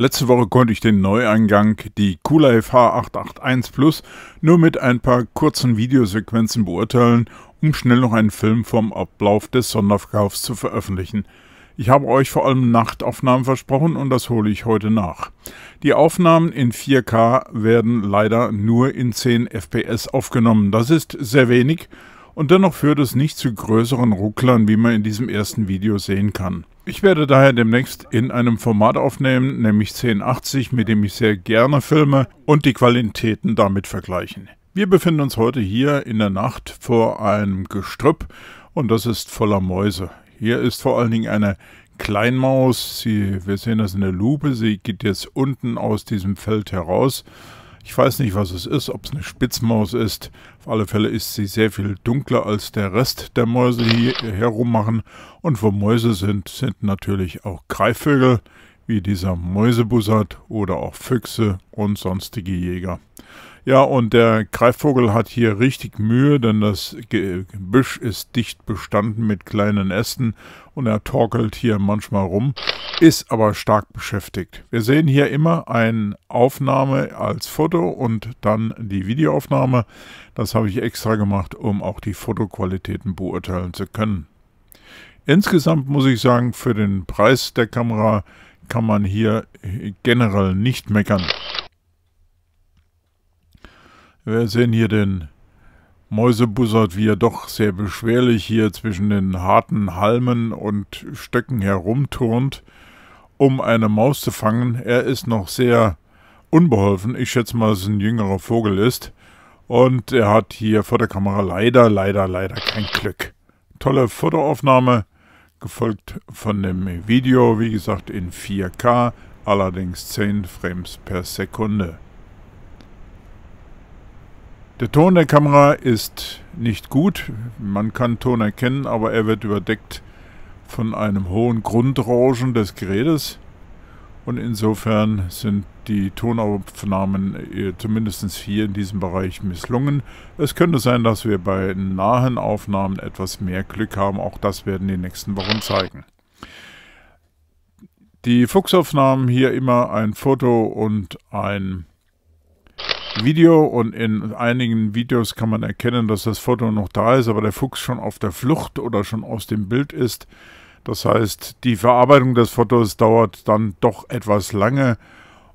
Letzte Woche konnte ich den Neueingang, die Kula FH 881 Plus, nur mit ein paar kurzen Videosequenzen beurteilen, um schnell noch einen Film vom Ablauf des Sonderverkaufs zu veröffentlichen. Ich habe euch vor allem Nachtaufnahmen versprochen und das hole ich heute nach. Die Aufnahmen in 4K werden leider nur in 10 FPS aufgenommen. Das ist sehr wenig und dennoch führt es nicht zu größeren Rucklern, wie man in diesem ersten Video sehen kann. Ich werde daher demnächst in einem Format aufnehmen, nämlich 1080, mit dem ich sehr gerne filme und die Qualitäten damit vergleichen. Wir befinden uns heute hier in der Nacht vor einem Gestrüpp und das ist voller Mäuse. Hier ist vor allen Dingen eine Kleinmaus, sie, wir sehen das in der Lupe, sie geht jetzt unten aus diesem Feld heraus ich weiß nicht, was es ist, ob es eine Spitzmaus ist. Auf alle Fälle ist sie sehr viel dunkler als der Rest der Mäuse, die hier herummachen. Und wo Mäuse sind, sind natürlich auch Greifvögel, wie dieser Mäusebussard oder auch Füchse und sonstige Jäger. Ja, und der Greifvogel hat hier richtig Mühe, denn das Gebüsch ist dicht bestanden mit kleinen Ästen und er torkelt hier manchmal rum, ist aber stark beschäftigt. Wir sehen hier immer eine Aufnahme als Foto und dann die Videoaufnahme. Das habe ich extra gemacht, um auch die Fotoqualitäten beurteilen zu können. Insgesamt muss ich sagen, für den Preis der Kamera kann man hier generell nicht meckern. Wir sehen hier den Mäusebussard, wie er doch sehr beschwerlich hier zwischen den harten Halmen und Stöcken herumturnt, um eine Maus zu fangen. Er ist noch sehr unbeholfen. Ich schätze mal, dass es ein jüngerer Vogel ist. Und er hat hier vor der Kamera leider, leider, leider kein Glück. Tolle Fotoaufnahme, gefolgt von dem Video, wie gesagt, in 4K, allerdings 10 Frames per Sekunde. Der Ton der Kamera ist nicht gut. Man kann Ton erkennen, aber er wird überdeckt von einem hohen Grundrauschen des Gerätes. Und insofern sind die Tonaufnahmen äh, zumindest hier in diesem Bereich misslungen. Es könnte sein, dass wir bei nahen Aufnahmen etwas mehr Glück haben. Auch das werden die nächsten Wochen zeigen. Die Fuchsaufnahmen hier immer ein Foto und ein Video und in einigen Videos kann man erkennen, dass das Foto noch da ist, aber der Fuchs schon auf der Flucht oder schon aus dem Bild ist. Das heißt, die Verarbeitung des Fotos dauert dann doch etwas lange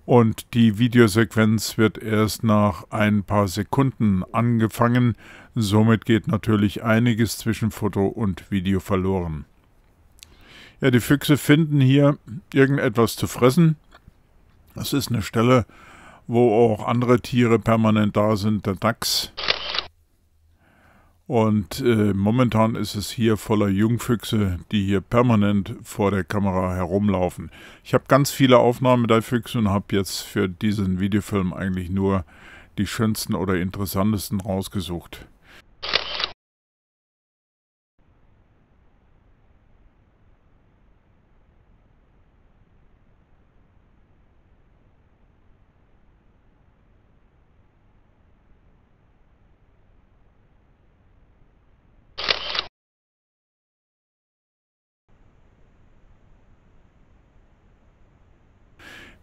und die Videosequenz wird erst nach ein paar Sekunden angefangen. Somit geht natürlich einiges zwischen Foto und Video verloren. Ja, die Füchse finden hier irgendetwas zu fressen. Das ist eine Stelle, wo auch andere Tiere permanent da sind, der Dachs. Und äh, momentan ist es hier voller Jungfüchse, die hier permanent vor der Kamera herumlaufen. Ich habe ganz viele Aufnahmen der Füchse und habe jetzt für diesen Videofilm eigentlich nur die schönsten oder interessantesten rausgesucht.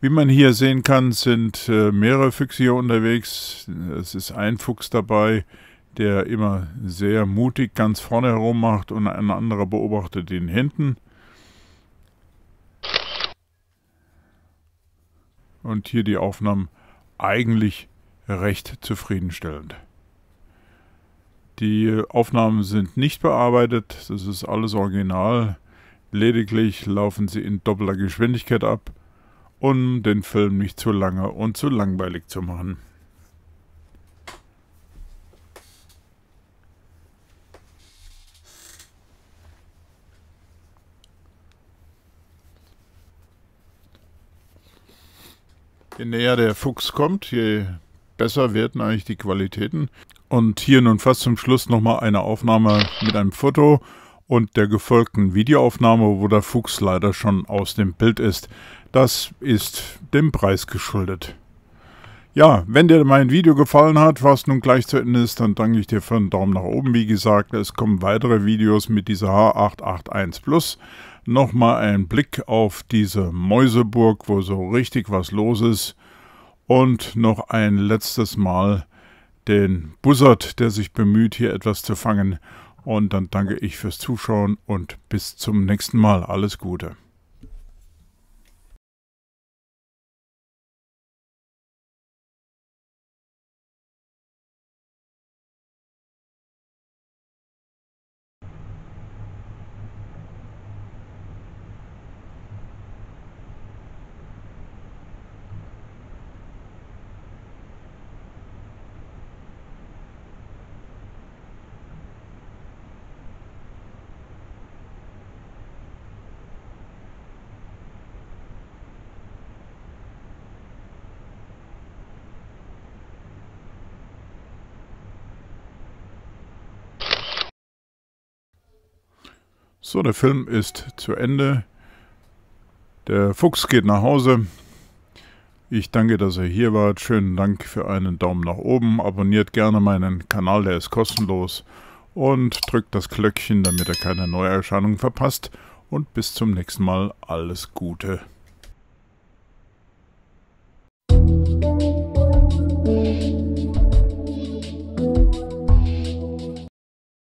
Wie man hier sehen kann, sind äh, mehrere Füchse hier unterwegs. Es ist ein Fuchs dabei, der immer sehr mutig ganz vorne herum macht und ein anderer beobachtet ihn hinten. Und hier die Aufnahmen eigentlich recht zufriedenstellend. Die Aufnahmen sind nicht bearbeitet, das ist alles original. Lediglich laufen sie in doppelter Geschwindigkeit ab um den Film nicht zu lange und zu langweilig zu machen. Je näher der Fuchs kommt, je besser werden eigentlich die Qualitäten. Und hier nun fast zum Schluss nochmal eine Aufnahme mit einem Foto und der gefolgten Videoaufnahme, wo der Fuchs leider schon aus dem Bild ist. Das ist dem Preis geschuldet. Ja, wenn dir mein Video gefallen hat, was nun gleich zu Ende ist, dann danke ich dir für einen Daumen nach oben. Wie gesagt, es kommen weitere Videos mit dieser H881 Plus. Nochmal ein Blick auf diese Mäuseburg, wo so richtig was los ist. Und noch ein letztes Mal den Buzzard, der sich bemüht, hier etwas zu fangen. Und dann danke ich fürs Zuschauen und bis zum nächsten Mal. Alles Gute. So, der Film ist zu Ende. Der Fuchs geht nach Hause. Ich danke, dass ihr hier wart. Schönen Dank für einen Daumen nach oben. Abonniert gerne meinen Kanal, der ist kostenlos. Und drückt das Glöckchen, damit ihr keine Neuerscheinungen verpasst. Und bis zum nächsten Mal. Alles Gute.